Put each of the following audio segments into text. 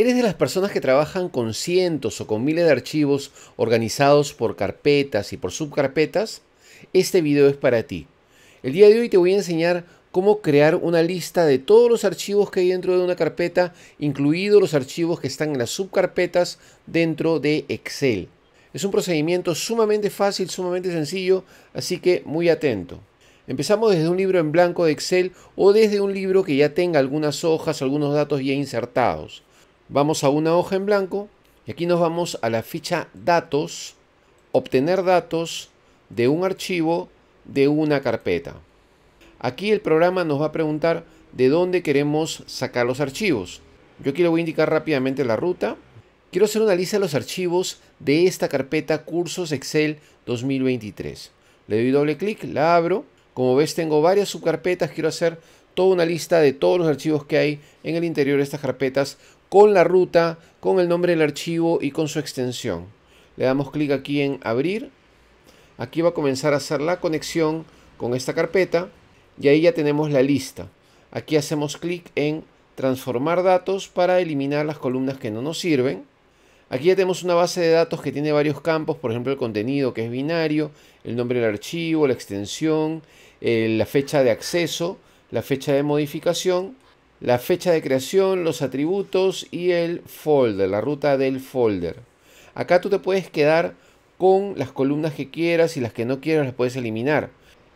¿Eres de las personas que trabajan con cientos o con miles de archivos organizados por carpetas y por subcarpetas? Este video es para ti. El día de hoy te voy a enseñar cómo crear una lista de todos los archivos que hay dentro de una carpeta, incluidos los archivos que están en las subcarpetas dentro de Excel. Es un procedimiento sumamente fácil, sumamente sencillo, así que muy atento. Empezamos desde un libro en blanco de Excel o desde un libro que ya tenga algunas hojas, algunos datos ya insertados. Vamos a una hoja en blanco y aquí nos vamos a la ficha datos, obtener datos de un archivo de una carpeta. Aquí el programa nos va a preguntar de dónde queremos sacar los archivos. Yo aquí le voy a indicar rápidamente la ruta. Quiero hacer una lista de los archivos de esta carpeta Cursos Excel 2023. Le doy doble clic, la abro. Como ves tengo varias subcarpetas, quiero hacer toda una lista de todos los archivos que hay en el interior de estas carpetas con la ruta, con el nombre del archivo y con su extensión. Le damos clic aquí en abrir. Aquí va a comenzar a hacer la conexión con esta carpeta y ahí ya tenemos la lista. Aquí hacemos clic en transformar datos para eliminar las columnas que no nos sirven. Aquí ya tenemos una base de datos que tiene varios campos, por ejemplo el contenido que es binario, el nombre del archivo, la extensión, eh, la fecha de acceso, la fecha de modificación la fecha de creación, los atributos y el folder, la ruta del folder. Acá tú te puedes quedar con las columnas que quieras y las que no quieras las puedes eliminar.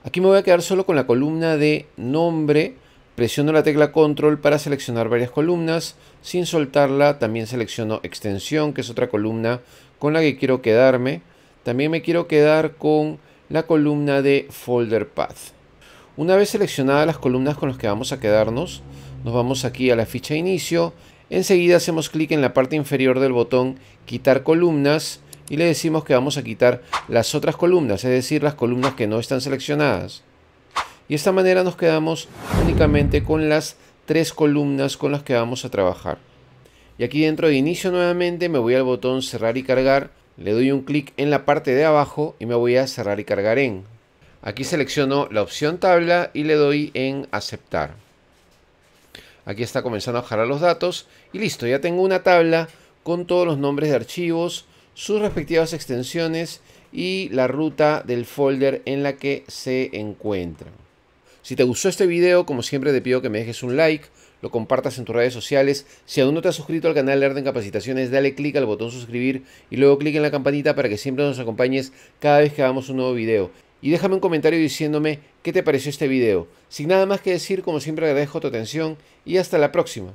Aquí me voy a quedar solo con la columna de nombre. Presiono la tecla control para seleccionar varias columnas. Sin soltarla también selecciono extensión, que es otra columna con la que quiero quedarme. También me quiero quedar con la columna de folder path. Una vez seleccionadas las columnas con las que vamos a quedarnos, nos vamos aquí a la ficha inicio. Enseguida hacemos clic en la parte inferior del botón quitar columnas y le decimos que vamos a quitar las otras columnas, es decir, las columnas que no están seleccionadas. Y de esta manera nos quedamos únicamente con las tres columnas con las que vamos a trabajar. Y aquí dentro de inicio nuevamente me voy al botón cerrar y cargar, le doy un clic en la parte de abajo y me voy a cerrar y cargar en. Aquí selecciono la opción tabla y le doy en aceptar. Aquí está comenzando a bajar los datos y listo, ya tengo una tabla con todos los nombres de archivos, sus respectivas extensiones y la ruta del folder en la que se encuentran. Si te gustó este video, como siempre te pido que me dejes un like, lo compartas en tus redes sociales. Si aún no te has suscrito al canal de Arden Capacitaciones, dale clic al botón suscribir y luego clic en la campanita para que siempre nos acompañes cada vez que hagamos un nuevo video y déjame un comentario diciéndome qué te pareció este video. Sin nada más que decir, como siempre agradezco tu atención y hasta la próxima.